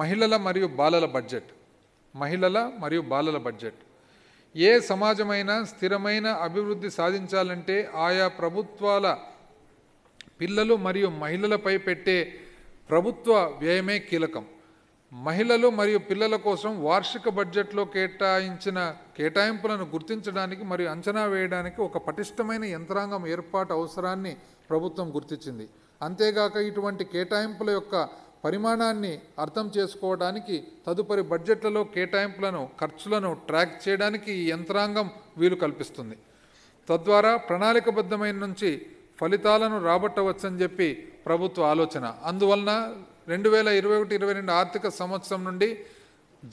మహిళల మరియు బాలల బడ్జెట్ మహిళల మరియు బాలల బడ్జెట్ ఏ సమాజమైన స్థిరమైన అభివృద్ధి సాధించాలంటే ఆయా ప్రభుత్వాల పిల్లలు మరియు మహిళలపై పెట్టే ప్రభుత్వ వ్యయమే కీలకం మహిళలు మరియు పిల్లల కోసం వార్షిక బడ్జెట్లో కేటాయించిన కేటాయింపులను గుర్తించడానికి మరియు అంచనా వేయడానికి ఒక పటిష్టమైన యంత్రాంగం ఏర్పాటు అవసరాన్ని ప్రభుత్వం గుర్తించింది అంతేగాక ఇటువంటి కేటాయింపుల యొక్క పరిమాణాన్ని అర్థం చేసుకోవడానికి తదుపరి బడ్జెట్లలో కేటాయింపులను ఖర్చులను ట్రాక్ చేయడానికి ఈ యంత్రాంగం వీలు కల్పిస్తుంది తద్వారా ప్రణాళికబద్ధమైన నుంచి ఫలితాలను రాబట్టవచ్చని చెప్పి ప్రభుత్వ ఆలోచన అందువలన రెండు వేల ఇరవై ఒకటి ఇరవై రెండు ఆర్థిక సంవత్సరం నుండి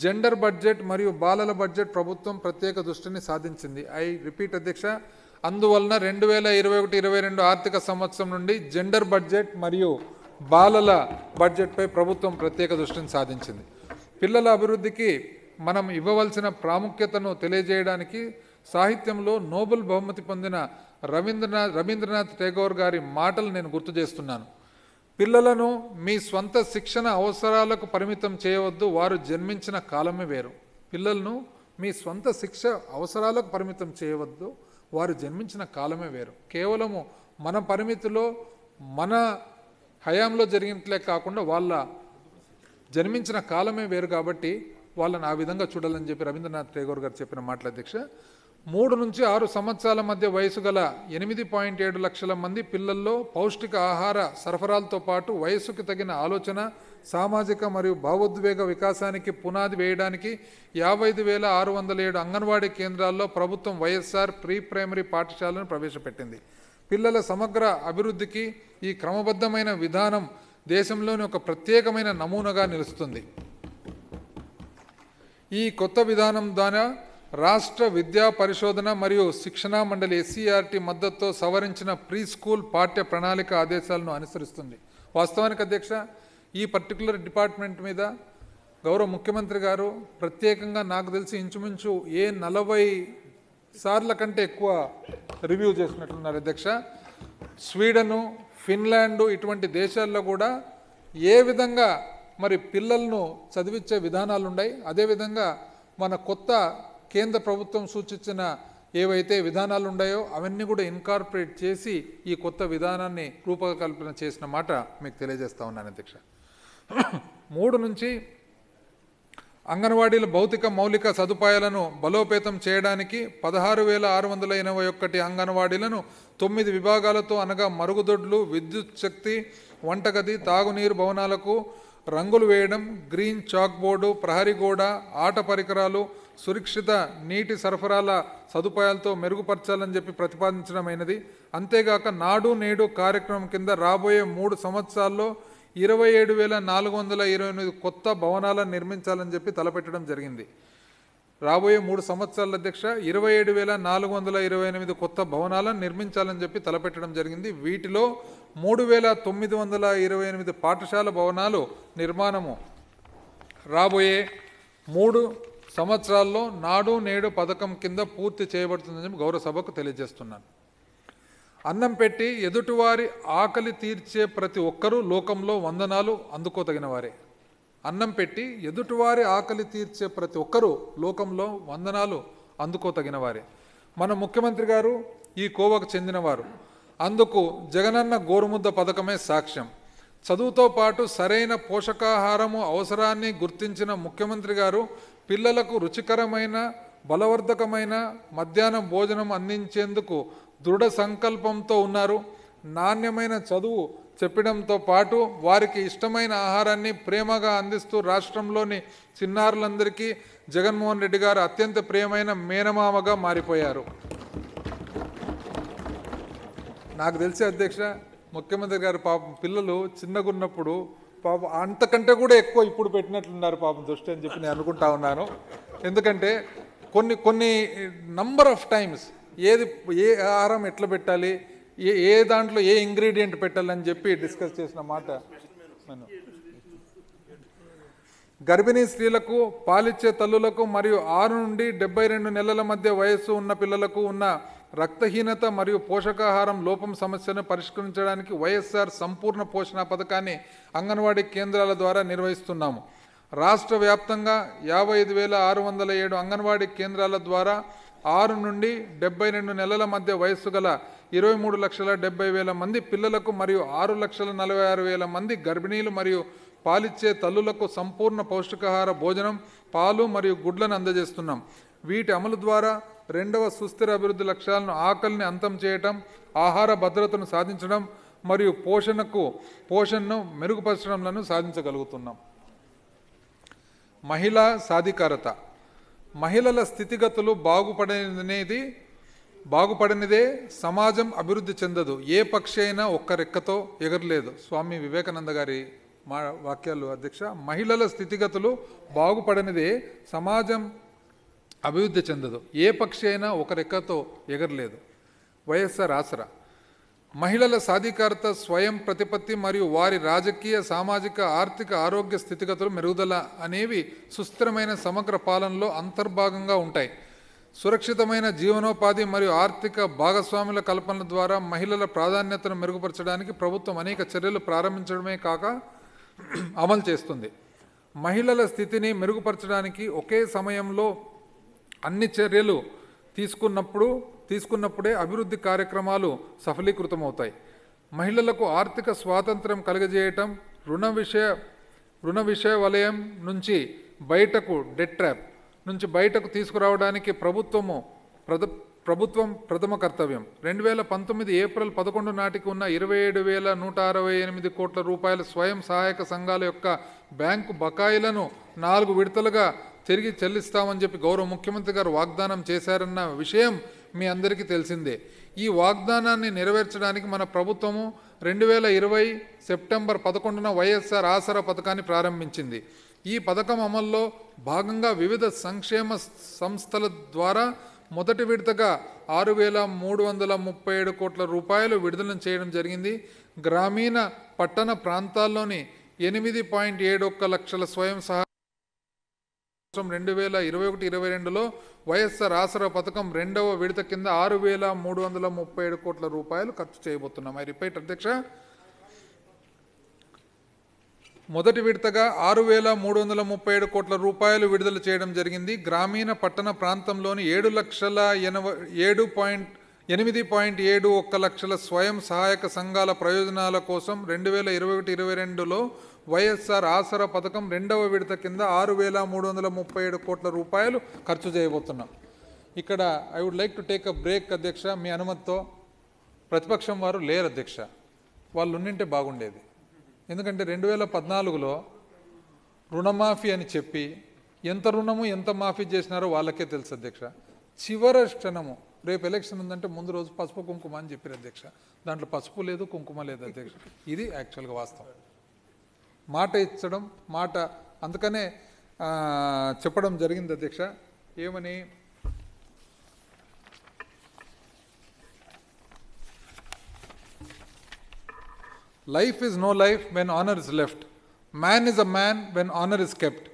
జెండర్ బడ్జెట్ మరియు బాలల బడ్జెట్ ప్రభుత్వం ప్రత్యేక దృష్టిని సాధించింది ఐ రిపీట్ అధ్యక్ష అందువలన రెండు వేల ఇరవై ఒకటి ఇరవై రెండు ఆర్థిక సంవత్సరం నుండి జెండర్ బడ్జెట్ మరియు బాలల బడ్జెట్పై ప్రభుత్వం ప్రత్యేక దృష్టిని సాధించింది పిల్లల అభివృద్ధికి మనం ఇవ్వవలసిన ప్రాముఖ్యతను తెలియజేయడానికి సాహిత్యంలో నోబెల్ బహుమతి పొందిన రవీంద్రనాథ్ రవీంద్రనాథ్ టేగోర్ గారి మాటలు నేను గుర్తు చేస్తున్నాను పిల్లలను మీ స్వంత శిక్షణ అవసరాలకు పరిమితం చేయవద్దు వారు జన్మించిన కాలమే వేరు పిల్లలను మీ స్వంత శిక్ష అవసరాలకు పరిమితం చేయవద్దు వారు జన్మించిన కాలమే వేరు కేవలము మన పరిమితిలో మన హయాంలో జరిగినట్లే కాకుండా వాళ్ళ జన్మించిన కాలమే వేరు కాబట్టి వాళ్ళని ఆ విధంగా చూడాలని చెప్పి రవీంద్రనాథ్ టేగోర్ గారు చెప్పిన మాటల అధ్యక్ష మూడు నుంచి ఆరు సంవత్సరాల మధ్య వయసు గల ఎనిమిది పాయింట్ ఏడు లక్షల మంది పిల్లల్లో పౌష్టిక ఆహార సరఫరాలతో పాటు వయసుకు తగిన ఆలోచన సామాజిక మరియు భావోద్వేగ వికాసానికి పునాది వేయడానికి యాభై ఐదు వేల ఆరు వందల ఏడు అంగన్వాడీ కేంద్రాల్లో ప్రభుత్వం వైఎస్ఆర్ ప్రీ ప్రైమరీ పాఠశాలను ప్రవేశపెట్టింది పిల్లల సమగ్ర అభివృద్ధికి ఈ క్రమబద్ధమైన విధానం దేశంలోని ఒక ప్రత్యేకమైన నమూనాగా నిలుస్తుంది ఈ కొత్త విధానం ద్వారా రాష్ట్ర విద్యా పరిశోధన మరియు శిక్షణా మండలి ఎస్సీఆర్టీ e మద్దతుతో సవరించిన ప్రీ స్కూల్ పాఠ్య ప్రణాళిక ఆదేశాలను అనుసరిస్తుంది వాస్తవానికి అధ్యక్ష ఈ పర్టికులర్ డిపార్ట్మెంట్ మీద గౌరవ ముఖ్యమంత్రి గారు ప్రత్యేకంగా నాకు తెలిసి ఇంచుమించు ఏ నలభై సార్ల కంటే ఎక్కువ రివ్యూ చేసినట్లున్నారు అధ్యక్ష స్వీడను ఫిన్లాండు ఇటువంటి దేశాల్లో కూడా ఏ విధంగా మరి పిల్లలను చదివించే విధానాలు ఉన్నాయి అదేవిధంగా మన కొత్త కేంద్ర ప్రభుత్వం సూచించిన ఏవైతే విధానాలు ఉన్నాయో అవన్నీ కూడా ఇన్కార్పొరేట్ చేసి ఈ కొత్త విధానాన్ని రూపకల్పన చేసిన మాట మీకు తెలియజేస్తా ఉన్నాను అధ్యక్ష మూడు నుంచి అంగన్వాడీల భౌతిక మౌలిక సదుపాయాలను బలోపేతం చేయడానికి పదహారు వేల ఆరు వందల ఎనభై ఒకటి అంగన్వాడీలను తొమ్మిది విభాగాలతో అనగా మరుగుదొడ్లు విద్యుత్ శక్తి వంటగది తాగునీరు భవనాలకు రంగులు వేయడం గ్రీన్ చాక్ బోర్డు ప్రహరీ గోడ ఆట పరికరాలు సురక్షిత నీటి సరఫరాల సదుపాయాలతో మెరుగుపరచాలని చెప్పి ప్రతిపాదించడమైనది అంతేగాక నాడు నేడు కార్యక్రమం కింద రాబోయే మూడు సంవత్సరాల్లో ఇరవై ఏడు వేల నాలుగు వందల ఇరవై ఎనిమిది కొత్త భవనాలను నిర్మించాలని చెప్పి తలపెట్టడం జరిగింది రాబోయే మూడు సంవత్సరాల అధ్యక్ష ఇరవై ఏడు వేల నాలుగు వందల ఇరవై ఎనిమిది కొత్త భవనాలను నిర్మించాలని చెప్పి తలపెట్టడం జరిగింది వీటిలో మూడు వేల తొమ్మిది వందల ఇరవై ఎనిమిది పాఠశాల భవనాలు నిర్మాణము రాబోయే మూడు సంవత్సరాల్లో నాడు నేడు పథకం కింద పూర్తి చేయబడుతుందని చెప్పి గౌరవ సభకు తెలియజేస్తున్నాను అన్నం పెట్టి ఎదుటివారి ఆకలి తీర్చే ప్రతి ఒక్కరూ లోకంలో వందనాలు అందుకోదగిన వారే అన్నం పెట్టి ఎదుటివారి ఆకలి తీర్చే ప్రతి ఒక్కరూ లోకంలో వందనాలు అందుకోతగిన వారే మన ముఖ్యమంత్రి గారు ఈ కోవకు చెందినవారు అందుకు జగనన్న గోరుముద్ద పథకమే సాక్ష్యం చదువుతో పాటు సరైన పోషకాహారము అవసరాన్ని గుర్తించిన ముఖ్యమంత్రి గారు పిల్లలకు రుచికరమైన బలవర్ధకమైన మధ్యాహ్నం భోజనం అందించేందుకు దృఢ సంకల్పంతో ఉన్నారు నాణ్యమైన చదువు చెప్పడంతో పాటు వారికి ఇష్టమైన ఆహారాన్ని ప్రేమగా అందిస్తూ రాష్ట్రంలోని చిన్నారులందరికీ జగన్మోహన్ రెడ్డి గారు అత్యంత ప్రియమైన మేనమామగా మారిపోయారు నాకు తెలిసి అధ్యక్ష ముఖ్యమంత్రి గారు పాపం పిల్లలు చిన్నగున్నప్పుడు పాప అంతకంటే కూడా ఎక్కువ ఇప్పుడు పెట్టినట్లున్నారు పాపం దృష్టి అని చెప్పి నేను అనుకుంటా ఉన్నాను ఎందుకంటే కొన్ని కొన్ని నంబర్ ఆఫ్ టైమ్స్ ఏది ఏ ఆహారం ఎట్లా పెట్టాలి ఏ ఏ దాంట్లో ఏ ఇంగ్రీడియంట్ పెట్టాలని చెప్పి డిస్కస్ చేసిన మాట గర్భిణీ స్త్రీలకు పాలిచ్చే తల్లులకు మరియు ఆరు నుండి డెబ్బై రెండు నెలల మధ్య వయస్సు ఉన్న పిల్లలకు ఉన్న రక్తహీనత మరియు పోషకాహారం లోపం సమస్యను పరిష్కరించడానికి వైఎస్ఆర్ సంపూర్ణ పోషణ పథకాన్ని అంగన్వాడీ కేంద్రాల ద్వారా నిర్వహిస్తున్నాము రాష్ట్ర వ్యాప్తంగా యాభై ఐదు వేల ఆరు వందల ఏడు అంగన్వాడీ కేంద్రాల ద్వారా ఆరు నుండి డెబ్బై రెండు నెలల మధ్య వయస్సు గల ఇరవై మూడు లక్షల డెబ్బై వేల మంది పిల్లలకు మరియు ఆరు లక్షల నలభై ఆరు వేల మంది గర్భిణీలు మరియు పాలిచ్చే తల్లులకు సంపూర్ణ పౌష్టికాహార భోజనం పాలు మరియు గుడ్లను అందజేస్తున్నాం వీటి అమలు ద్వారా రెండవ సుస్థిర అభివృద్ధి లక్ష్యాలను ఆకలిని అంతం చేయటం ఆహార భద్రతను సాధించడం మరియు పోషణకు పోషణను మెరుగుపరచడంలను సాధించగలుగుతున్నాం మహిళా సాధికారత మహిళల స్థితిగతులు బాగుపడనేది బాగుపడనిదే సమాజం అభివృద్ధి చెందదు ఏ పక్షి అయినా ఒక్క రెక్కతో ఎగరలేదు స్వామి వివేకానంద గారి మా వాక్యాలు అధ్యక్ష మహిళల స్థితిగతులు బాగుపడనిదే సమాజం అభివృద్ధి చెందదు ఏ పక్షి అయినా ఒక రెక్కతో ఎగరలేదు వైఎస్ఆర్ ఆసరా మహిళల సాధికారత స్వయం ప్రతిపత్తి మరియు వారి రాజకీయ సామాజిక ఆర్థిక ఆరోగ్య స్థితిగతులు మెరుగుదల అనేవి సుస్థిరమైన సమగ్ర పాలనలో అంతర్భాగంగా ఉంటాయి సురక్షితమైన జీవనోపాధి మరియు ఆర్థిక భాగస్వాముల కల్పన ద్వారా మహిళల ప్రాధాన్యతను మెరుగుపరచడానికి ప్రభుత్వం అనేక చర్యలు ప్రారంభించడమే కాక అమలు చేస్తుంది మహిళల స్థితిని మెరుగుపరచడానికి ఒకే సమయంలో అన్ని చర్యలు తీసుకున్నప్పుడు తీసుకున్నప్పుడే అభివృద్ధి కార్యక్రమాలు సఫలీకృతమవుతాయి మహిళలకు ఆర్థిక స్వాతంత్రం కలుగజేయటం రుణ విషయ రుణ విషయ వలయం నుంచి బయటకు డెట్ ట్రాప్ నుంచి బయటకు తీసుకురావడానికి ప్రభుత్వము ప్రద ప్రభుత్వం ప్రథమ కర్తవ్యం రెండు వేల పంతొమ్మిది ఏప్రిల్ పదకొండు నాటికి ఉన్న ఇరవై ఏడు వేల నూట అరవై ఎనిమిది కోట్ల రూపాయల స్వయం సహాయక సంఘాల యొక్క బ్యాంకు బకాయిలను నాలుగు విడతలుగా తిరిగి చెల్లిస్తామని చెప్పి గౌరవ ముఖ్యమంత్రి గారు వాగ్దానం చేశారన్న విషయం మీ అందరికీ తెలిసిందే ఈ వాగ్దానాన్ని నెరవేర్చడానికి మన ప్రభుత్వము రెండు వేల ఇరవై సెప్టెంబర్ పదకొండున వైఎస్ఆర్ ఆసరా పథకాన్ని ప్రారంభించింది ఈ పథకం అమల్లో భాగంగా వివిధ సంక్షేమ సంస్థల ద్వారా మొదటి విడతగా ఆరు వేల మూడు వందల ముప్పై ఏడు కోట్ల రూపాయలు విడుదల చేయడం జరిగింది గ్రామీణ పట్టణ ప్రాంతాల్లోని ఎనిమిది పాయింట్ ఏడు ఒక్క లక్షల స్వయం సహాయ సంవత్సరం రెండు వేల ఇరవై ఒకటి ఇరవై రెండులో వైఎస్ఆర్ ఆసరా పథకం రెండవ విడత కింద ఆరు వేల మూడు వందల ముప్పై ఏడు కోట్ల రూపాయలు ఖర్చు చేయబోతున్నాం ఐ రిపీట్ అధ్యక్ష మొదటి విడతగా ఆరు వేల మూడు వందల ముప్పై ఏడు కోట్ల రూపాయలు విడుదల చేయడం జరిగింది గ్రామీణ పట్టణ ప్రాంతంలోని ఏడు లక్షల ఎనభై ఏడు పాయింట్ ఎనిమిది పాయింట్ ఏడు ఒక్క లక్షల స్వయం సహాయక సంఘాల ప్రయోజనాల కోసం రెండు వేల ఇరవై ఒకటి ఇరవై రెండులో వైఎస్ఆర్ ఆసర పథకం రెండవ విడత కింద ఆరు వేల మూడు వందల ముప్పై ఏడు కోట్ల రూపాయలు ఖర్చు చేయబోతున్నాం ఇక్కడ I would like to take a break అధ్యక్ష మీ అనుమతితో ప్రతిపక్షం వారు లేరు అధ్యక్ష వాళ్ళు ఉన్నింటే బాగుండేది ఎందుకంటే రెండు వేల పద్నాలుగులో రుణమాఫీ అని చెప్పి ఎంత రుణము ఎంత మాఫీ చేసినారో వాళ్ళకే తెలుసు అధ్యక్ష చివరి క్షణము రేపు ఎలక్షన్ ఉందంటే ముందు రోజు పసుపు కుంకుమ అని చెప్పారు అధ్యక్ష దాంట్లో పసుపు లేదు కుంకుమ లేదు అధ్యక్ష ఇది యాక్చువల్గా వాస్తవం మాట ఇచ్చడం మాట అందుకనే చెప్పడం జరిగింది అధ్యక్ష ఏమని life is no life when honour is left man is a man when honour is kept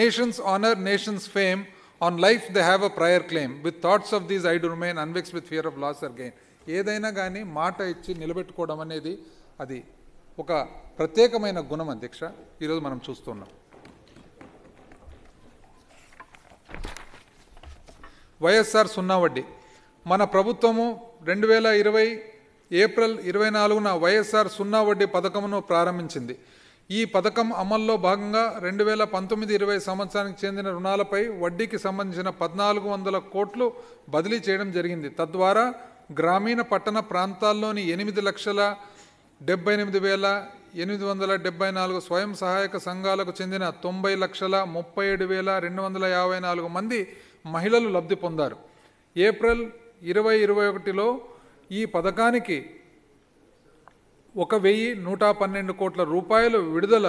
nations honour nations fame on life they have a prior claim with thoughts of these I don't mind unvexed with fear of loss or gain ఏదైనా కానీ మాట ఇచ్చి నిలబెట్టుకోవడం అనేది అది ఒక ప్రత్యేకమైన గుణం అధ్యక్ష ఈరోజు మనం చూస్తున్నాం వైఎస్ఆర్ సున్నా వడ్డీ మన ప్రభుత్వము రెండు వేల ఇరవై ఏప్రిల్ ఇరవై నాలుగున వైఎస్ఆర్ సున్నా వడ్డీ పథకమును ప్రారంభించింది ఈ పథకం అమల్లో భాగంగా రెండు వేల పంతొమ్మిది ఇరవై సంవత్సరానికి చెందిన రుణాలపై వడ్డీకి సంబంధించిన పద్నాలుగు వందల కోట్లు బదిలీ చేయడం జరిగింది తద్వారా గ్రామీణ పట్టణ ప్రాంతాల్లోని ఎనిమిది లక్షల డెబ్బై ఎనిమిది వేల ఎనిమిది వందల డెబ్బై నాలుగు స్వయం సహాయక సంఘాలకు చెందిన తొంభై లక్షల ముప్పై ఏడు వేల రెండు వందల యాభై నాలుగు మంది మహిళలు లబ్ధి పొందారు ఏప్రిల్ ఇరవై ఇరవై ఒకటిలో ఈ పథకానికి ఒక వెయ్యి నూట పన్నెండు కోట్ల రూపాయలు విడుదల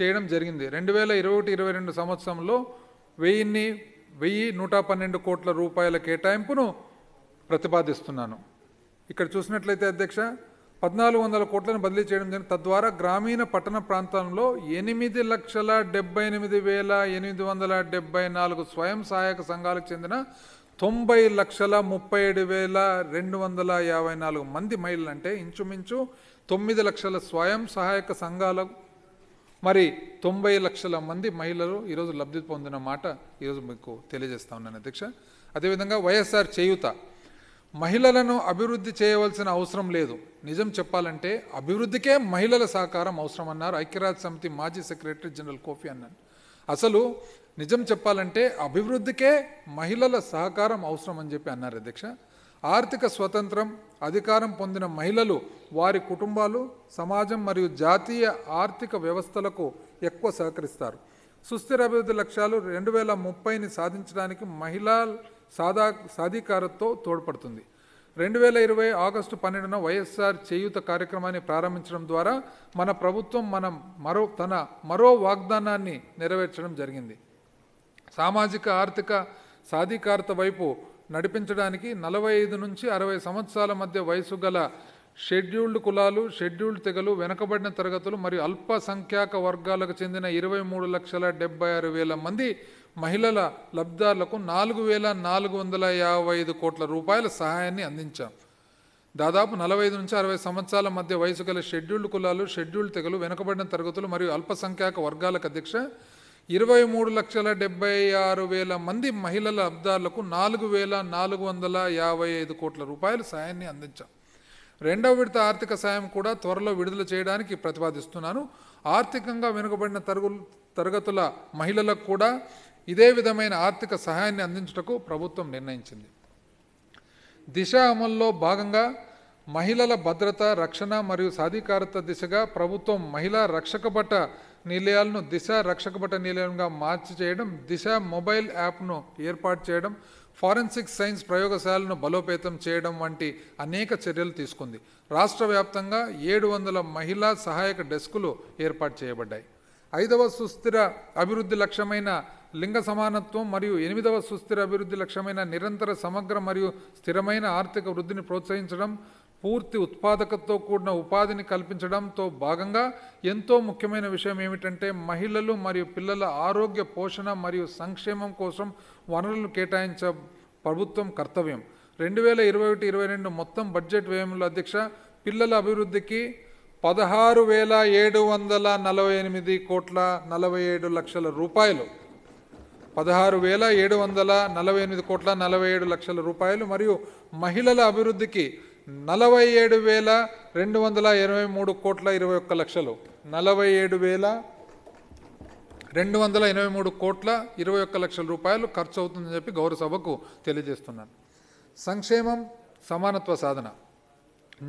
చేయడం జరిగింది రెండు వేల ఇరవై ఒకటి ఇరవై రెండు సంవత్సరంలో వెయ్యిన్ని వెయ్యి నూట పన్నెండు కోట్ల రూపాయల కేటాయింపును ప్రతిపాదిస్తున్నాను ఇక్కడ చూసినట్లయితే అధ్యక్ష పద్నాలుగు వందల కోట్లను బదిలీ చేయడం జరిగింది తద్వారా గ్రామీణ పట్టణ ప్రాంతంలో ఎనిమిది లక్షల డెబ్బై ఎనిమిది వేల ఎనిమిది వందల డెబ్బై నాలుగు స్వయం సహాయక సంఘాలకు చెందిన తొంభై లక్షల ముప్పై ఏడు వేల రెండు వందల యాభై నాలుగు మంది మహిళలు అంటే ఇంచుమించు తొమ్మిది లక్షల స్వయం సహాయక సంఘాలు మరి తొంభై లక్షల మంది మహిళలు ఈరోజు లబ్ధి పొందిన మాట ఈరోజు మీకు తెలియజేస్తా ఉన్నాను అధ్యక్ష అదేవిధంగా వైఎస్ఆర్ చేయుత మహిళలను అభివృద్ధి చేయవలసిన అవసరం లేదు నిజం చెప్పాలంటే అభివృద్ధికే మహిళల సహకారం అవసరం అన్నారు ఐక్యరాజ్య సమితి మాజీ సెక్రటరీ జనరల్ కోఫీ అన్నాను అసలు నిజం చెప్పాలంటే అభివృద్ధికే మహిళల సహకారం అవసరం అని చెప్పి అన్నారు అధ్యక్ష ఆర్థిక స్వతంత్రం అధికారం పొందిన మహిళలు వారి కుటుంబాలు సమాజం మరియు జాతీయ ఆర్థిక వ్యవస్థలకు ఎక్కువ సహకరిస్తారు సుస్థిర అభివృద్ధి లక్ష్యాలు రెండు వేల ముప్పైని సాధించడానికి మహిళా సాదా సాధికారతో తోడ్పడుతుంది రెండు వేల ఇరవై ఆగస్టు పన్నెండున వైఎస్ఆర్ చేయూత కార్యక్రమాన్ని ప్రారంభించడం ద్వారా మన ప్రభుత్వం మనం మరో తన మరో వాగ్దానాన్ని నెరవేర్చడం జరిగింది సామాజిక ఆర్థిక సాధికారత వైపు నడిపించడానికి నలభై ఐదు నుంచి అరవై సంవత్సరాల మధ్య వయసు గల షెడ్యూల్డ్ కులాలు షెడ్యూల్డ్ తెగలు వెనుకబడిన తరగతులు మరియు అల్పసంఖ్యాక వర్గాలకు చెందిన ఇరవై మూడు లక్షల డెబ్బై ఆరు వేల మంది మహిళల లబ్ధిదారులకు నాలుగు వేల నాలుగు వందల యాభై ఐదు కోట్ల రూపాయల సహాయాన్ని అందించాం దాదాపు నలభై ఐదు నుంచి అరవై సంవత్సరాల మధ్య వయసు గల షెడ్యూల్డ్ కులాలు షెడ్యూల్డ్ తెగలు వెనుకబడిన తరగతులు మరియు అల్పసంఖ్యాక వర్గాలకు అధ్యక్ష ఇరవై మూడు లక్షల డెబ్బై ఆరు వేల మంది మహిళల లబ్ధిదారులకు నాలుగు వేల నాలుగు వందల యాభై ఐదు కోట్ల రూపాయల సాయాన్ని అందించాం రెండవ విడత ఆర్థిక సాయం కూడా త్వరలో విడుదల చేయడానికి ప్రతిపాదిస్తున్నాను ఆర్థికంగా వెనుకబడిన తరగు తరగతుల మహిళలకు కూడా ఇదే విధమైన ఆర్థిక సహాయాన్ని అందించటకు ప్రభుత్వం నిర్ణయించింది దిశ అమల్లో భాగంగా మహిళల భద్రత రక్షణ మరియు సాధికారత దిశగా ప్రభుత్వం మహిళా రక్షక బట నిలయాలను దిశ రక్షక బట నిలయంగా మార్చి చేయడం దిశ మొబైల్ యాప్ను ఏర్పాటు చేయడం ఫారెన్సిక్ సైన్స్ ప్రయోగశాలను బలోపేతం చేయడం వంటి అనేక చర్యలు తీసుకుంది రాష్ట్ర వ్యాప్తంగా ఏడు వందల మహిళా సహాయక డెస్కులు ఏర్పాటు చేయబడ్డాయి ఐదవ సుస్థిర అభివృద్ధి లక్ష్యమైన లింగ సమానత్వం మరియు ఎనిమిదవ సుస్థిర అభివృద్ధి లక్ష్యమైన నిరంతర సమగ్ర మరియు స్థిరమైన ఆర్థిక వృద్ధిని ప్రోత్సహించడం పూర్తి ఉత్పాదకతతో కూడిన ఉపాధిని కల్పించడంతో భాగంగా ఎంతో ముఖ్యమైన విషయం ఏమిటంటే మహిళలు మరియు పిల్లల ఆరోగ్య పోషణ మరియు సంక్షేమం కోసం వనరులు కేటాయించ ప్రభుత్వం కర్తవ్యం రెండు వేల ఇరవై ఒకటి ఇరవై రెండు మొత్తం బడ్జెట్ వ్యయంలో అధ్యక్ష పిల్లల అభివృద్ధికి పదహారు వేల ఏడు వందల నలభై ఎనిమిది కోట్ల నలభై ఏడు లక్షల రూపాయలు పదహారు వేల ఏడు వందల నలభై ఎనిమిది కోట్ల నలభై ఏడు లక్షల రూపాయలు మరియు మహిళల అభివృద్ధికి నలభై ఏడు వేల రెండు వందల ఇరవై మూడు కోట్ల ఇరవై ఒక్క లక్షలు నలభై ఏడు వేల రెండు వందల ఎనభై మూడు కోట్ల ఇరవై ఒక్క లక్షల రూపాయలు ఖర్చు అవుతుందని చెప్పి గౌరవ సభకు తెలియజేస్తున్నాను సంక్షేమం సమానత్వ సాధన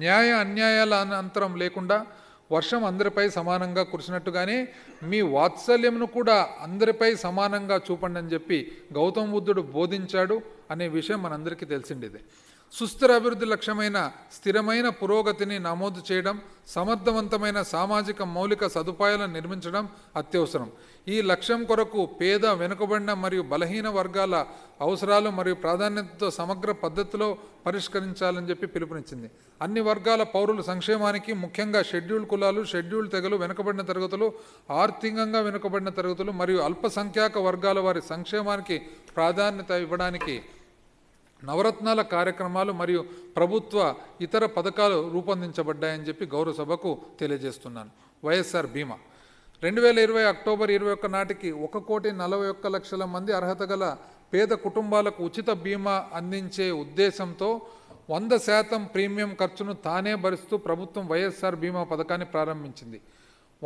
న్యాయ అన్యాయాల అంతరం లేకుండా వర్షం అందరిపై సమానంగా కురిసినట్టుగానే మీ వాత్సల్యమును కూడా అందరిపై సమానంగా చూపండి అని చెప్పి గౌతమ బుద్ధుడు బోధించాడు అనే విషయం మనందరికీ తెలిసిండేదే సుస్థిర అభివృద్ధి లక్ష్యమైన స్థిరమైన పురోగతిని నమోదు చేయడం సమర్థవంతమైన సామాజిక మౌలిక సదుపాయాలను నిర్మించడం అత్యవసరం ఈ లక్ష్యం కొరకు పేద వెనుకబడిన మరియు బలహీన వర్గాల అవసరాలు మరియు ప్రాధాన్యతతో సమగ్ర పద్ధతిలో పరిష్కరించాలని చెప్పి పిలుపునిచ్చింది అన్ని వర్గాల పౌరుల సంక్షేమానికి ముఖ్యంగా షెడ్యూల్ కులాలు షెడ్యూల్ తెగలు వెనుకబడిన తరగతులు ఆర్థికంగా వెనుకబడిన తరగతులు మరియు అల్పసంఖ్యాక వర్గాల వారి సంక్షేమానికి ప్రాధాన్యత ఇవ్వడానికి నవరత్నాల కార్యక్రమాలు మరియు ప్రభుత్వ ఇతర పథకాలు రూపొందించబడ్డాయని చెప్పి గౌరవ సభకు తెలియజేస్తున్నాను వైఎస్ఆర్ బీమా రెండు వేల ఇరవై అక్టోబర్ ఇరవై ఒక్క నాటికి ఒక కోటి నలభై ఒక్క లక్షల మంది అర్హత గల పేద కుటుంబాలకు ఉచిత బీమా అందించే ఉద్దేశంతో వంద శాతం ప్రీమియం ఖర్చును తానే భరిస్తూ ప్రభుత్వం వైఎస్ఆర్ బీమా పథకాన్ని ప్రారంభించింది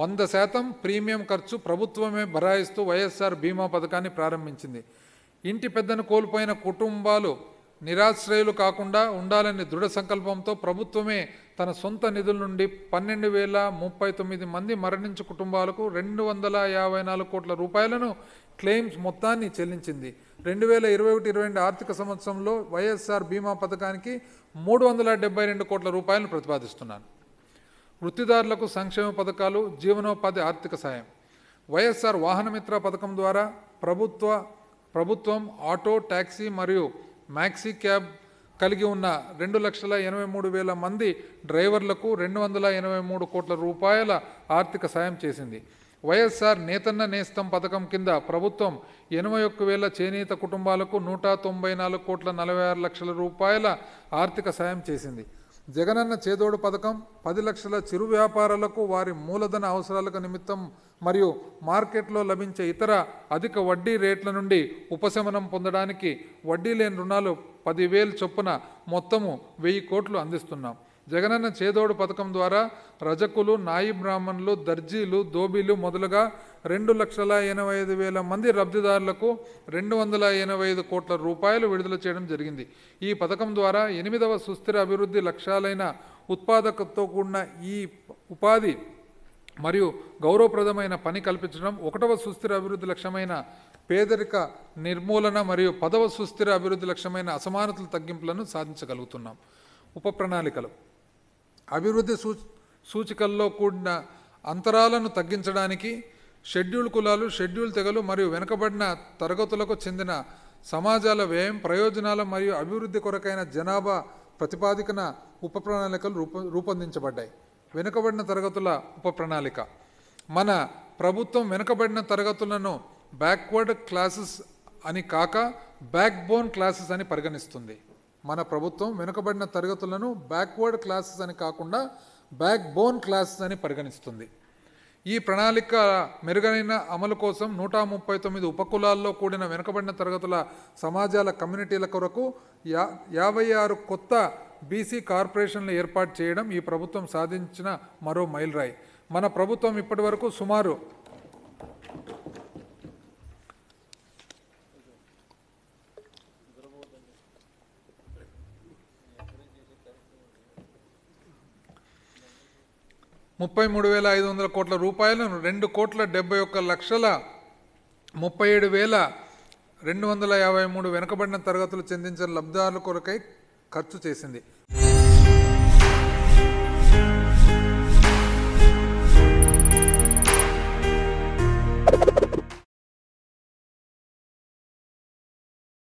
వంద శాతం ప్రీమియం ఖర్చు ప్రభుత్వమే భరాయిస్తూ వైఎస్ఆర్ బీమా పథకాన్ని ప్రారంభించింది ఇంటి పెద్దను కోల్పోయిన కుటుంబాలు నిరాశ్రయులు కాకుండా ఉండాలనే దృఢ సంకల్పంతో ప్రభుత్వమే తన సొంత నిధుల నుండి పన్నెండు వేల ముప్పై తొమ్మిది మంది మరణించు కుటుంబాలకు రెండు వందల యాభై నాలుగు కోట్ల రూపాయలను క్లెయిమ్స్ మొత్తాన్ని చెల్లించింది రెండు వేల ఇరవై ఒకటి ఇరవై రెండు ఆర్థిక సంవత్సరంలో వైఎస్ఆర్ బీమా పథకానికి మూడు వందల డెబ్బై రెండు కోట్ల రూపాయలను ప్రతిపాదిస్తున్నాను వృత్తిదారులకు సంక్షేమ పథకాలు జీవనోపాధి ఆర్థిక సాయం వైఎస్ఆర్ వాహనమిత్ర పథకం ద్వారా ప్రభుత్వ ప్రభుత్వం ఆటో ట్యాక్సీ మరియు మ్యాక్సీ క్యాబ్ కలిగి ఉన్న రెండు లక్షల ఎనభై మూడు వేల మంది డ్రైవర్లకు రెండు వందల ఎనభై మూడు కోట్ల రూపాయల ఆర్థిక సాయం చేసింది వైఎస్ఆర్ నేతన్న నేస్తం పథకం కింద ప్రభుత్వం ఎనభై ఒక్క వేల చేనేత కుటుంబాలకు నూట తొంభై నాలుగు కోట్ల నలభై ఆరు లక్షల రూపాయల ఆర్థిక సాయం చేసింది జగనన్న చేదోడు పథకం పది లక్షల చిరు వ్యాపారాలకు వారి మూలధన అవసరాలకు నిమిత్తం మరియు మార్కెట్లో లభించే ఇతర అధిక వడ్డీ రేట్ల నుండి ఉపశమనం పొందడానికి వడ్డీ లేని రుణాలు పదివేలు చొప్పున మొత్తము వెయ్యి కోట్లు అందిస్తున్నాం జగనన్న చేదోడు పథకం ద్వారా రజకులు నాయి బ్రాహ్మణులు దర్జీలు దోబీలు మొదలుగా రెండు లక్షల ఎనభై ఐదు వేల మంది లబ్ధిదారులకు రెండు వందల ఎనభై ఐదు కోట్ల రూపాయలు విడుదల చేయడం జరిగింది ఈ పథకం ద్వారా ఎనిమిదవ సుస్థిర అభివృద్ధి లక్ష్యాలైన ఉత్పాదకతో కూడిన ఈ ఉపాధి మరియు గౌరవప్రదమైన పని కల్పించడం ఒకటవ సుస్థిర అభివృద్ధి లక్ష్యమైన పేదరిక నిర్మూలన మరియు పదవ సుస్థిర అభివృద్ధి లక్ష్యమైన అసమానతల తగ్గింపులను సాధించగలుగుతున్నాం ఉప ప్రణాళికలు అభివృద్ధి సూచికల్లో కూడిన అంతరాలను తగ్గించడానికి షెడ్యూల్ కులాలు షెడ్యూల్ తెగలు మరియు వెనుకబడిన తరగతులకు చెందిన సమాజాల వ్యయం ప్రయోజనాల మరియు అభివృద్ధి కొరకైన జనాభా ప్రతిపాదికన ఉప ప్రణాళికలు రూప రూపొందించబడ్డాయి వెనుకబడిన తరగతుల ఉప ప్రణాళిక మన ప్రభుత్వం వెనుకబడిన తరగతులను బ్యాక్వర్డ్ క్లాసెస్ అని కాక బ్యాక్ బోన్ క్లాసెస్ అని పరిగణిస్తుంది మన ప్రభుత్వం వెనుకబడిన తరగతులను బ్యాక్వర్డ్ క్లాసెస్ అని కాకుండా బ్యాక్ బోన్ క్లాసెస్ అని పరిగణిస్తుంది ఈ ప్రణాళిక మెరుగైన అమలు కోసం నూట ముప్పై తొమ్మిది ఉపకులాల్లో కూడిన వెనుకబడిన తరగతుల సమాజాల కమ్యూనిటీల కొరకు యా యాభై ఆరు కొత్త బీసీ కార్పొరేషన్లు ఏర్పాటు చేయడం ఈ ప్రభుత్వం సాధించిన మరో మైలురాయి మన ప్రభుత్వం ఇప్పటి వరకు సుమారు ముప్పై మూడు వేల ఐదు వందల కోట్ల రూపాయలను రెండు కోట్ల డెబ్బై ఒక్క లక్షల ముప్పై ఏడు వేల రెండు వందల యాభై మూడు వెనుకబడిన తరగతులు చెందించిన లబ్ధిదారుల కొరకై ఖర్చు చేసింది